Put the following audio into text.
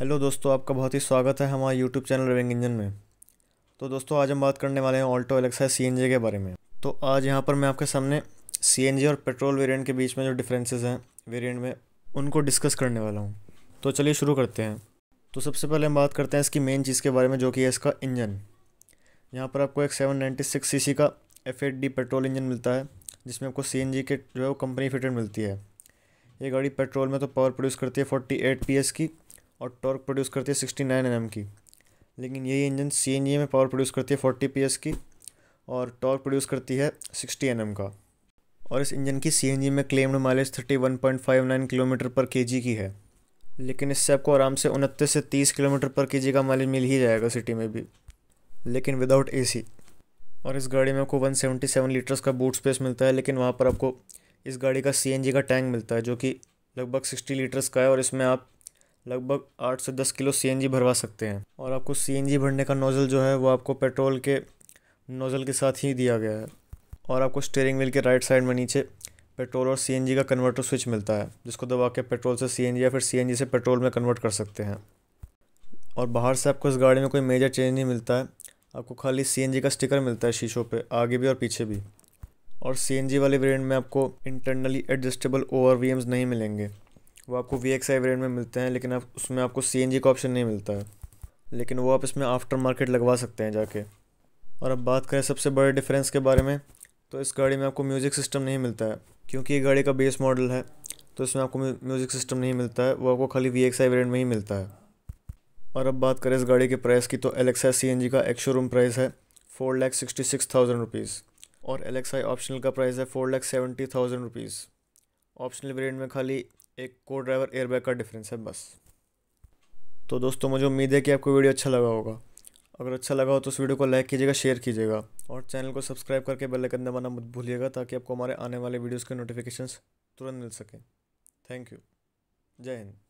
hello दोस्तों आपका बहुत ही स्वागत है हमारे यूट्यूब चैनल रविंग इंजन में तो दोस्तों आज हम बात करने वाले हैं ऑल्टो एलेक्सा सी के बारे में तो आज यहाँ पर मैं आपके सामने सी और पेट्रोल वेरिएंट के बीच में जो डिफरेंसेस हैं वेरिएंट में उनको डिस्कस करने वाला हूँ तो चलिए शुरू करते हैं तो सबसे पहले हम बात करते हैं इसकी मेन चीज़ के बारे में जो कि है इसका इंजन यहाँ पर आपको एक सेवन नाइन्टी का एफ पेट्रोल इंजन मिलता है जिसमें आपको सी के जो है वो कंपनी फिटेड मिलती है ये गाड़ी पेट्रोल में तो पावर प्रोड्यूस करती है फोर्टी एट की और टॉर्क प्रोड्यूस करती है सिक्सटी नाइन एन एम की लेकिन यही इंजन सी एन जी में पावर प्रोड्यूस करती है फोर्टी पी एस की और टॉर्क प्रोड्यूस करती है सिक्सटी एन एम का और इस इंजन की सी एन जी में claimed mileage thirty one point five nine kilometre per K जी की है लेकिन इससे आपको आराम से उनतीस से तीस किलोमीटर पर के जी का माइलेज मिल ही जाएगा सिटी में भी लेकिन विदाउट ए सी और इस गाड़ी में आपको वन सेवेंटी सेवन लीटर्स का बूट स्पेस मिलता है लेकिन वहाँ पर आपको इस गाड़ी का सी एन जी का टैंक मिलता है जो कि लगभग सिक्सटी लीटर्स का है और इसमें आप लगभग आठ से दस किलो सी भरवा सकते हैं और आपको सी भरने का नोज़ल जो है वो आपको पेट्रोल के नोज़ल के साथ ही दिया गया है और आपको स्टेयरिंग व्हील के राइट साइड में नीचे पेट्रोल और सी का कन्वर्टर स्विच मिलता है जिसको दबा के पेट्रोल से सी या फिर सी से पेट्रोल में कन्वर्ट कर सकते हैं और बाहर से आपको इस गाड़ी में कोई मेजर चेंज नहीं मिलता है आपको खाली सी का स्टिकर मिलता है शीशों पर आगे भी और पीछे भी और सी वाले ब्रेंड में आपको इंटरनली एडजस्टेबल ओवर नहीं मिलेंगे वो आपको वी एक्स आई वेरियंट में मिलते हैं लेकिन आप उसमें आपको सी एन जी का ऑप्शन नहीं मिलता है लेकिन वो आप इसमें आफ्टर मार्केट लगवा सकते हैं जाके और अब बात करें सबसे बड़े डिफरेंस के बारे में तो इस गाड़ी में आपको म्यूज़िक सिस्टम नहीं मिलता है क्योंकि ये गाड़ी का बेस मॉडल है तो इसमें आपको म्यूज़िक सिस्टम नहीं मिलता है वो आपको खाली वी एक्स आई वेरियंट में ही मिलता है और अब बात करें इस गाड़ी के प्राइस की तो एलेक्सा सी एन जी का एक शोरूम प्राइस है four lakh sixty six thousand rupees और एलेक्सा ऑप्शनल का प्राइस है four lakh seventy thousand rupees optional variant में खाली एक को ड्राइवर एयरबैग का डिफरेंस है बस तो दोस्तों मुझे उम्मीद है कि आपको वीडियो अच्छा लगा होगा अगर अच्छा लगा हो तो उस वीडियो को लाइक कीजिएगा शेयर कीजिएगा और चैनल को सब्सक्राइब करके बेल आइकन दबाना मत भूलिएगा ताकि आपको हमारे आने वाले वीडियोस के नोटिफिकेशंस तुरंत मिल सकें थैंक यू जय हिंद